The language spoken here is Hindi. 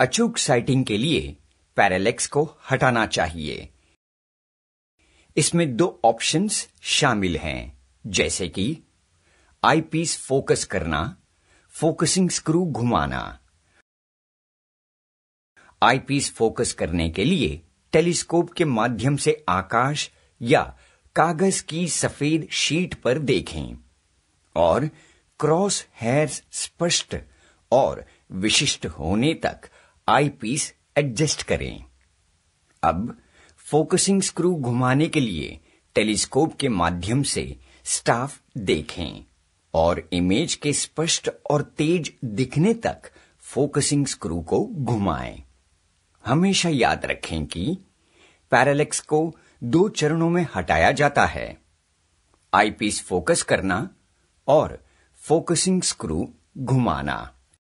अचूक साइटिंग के लिए पैरेलेक्स को हटाना चाहिए इसमें दो ऑप्शंस शामिल हैं जैसे कि आईपीस फोकस करना फोकसिंग स्क्रू घुमाना आईपीस फोकस करने के लिए टेलीस्कोप के माध्यम से आकाश या कागज की सफेद शीट पर देखें और क्रॉस हेयर स्पष्ट और विशिष्ट होने तक आई पीस एडजस्ट करें अब फोकसिंग स्क्रू घुमाने के लिए टेलीस्कोप के माध्यम से स्टाफ देखें और इमेज के स्पष्ट और तेज दिखने तक फोकसिंग स्क्रू को घुमाएं। हमेशा याद रखें कि पैरालेक्स को दो चरणों में हटाया जाता है आईपीस फोकस करना और फोकसिंग स्क्रू घुमाना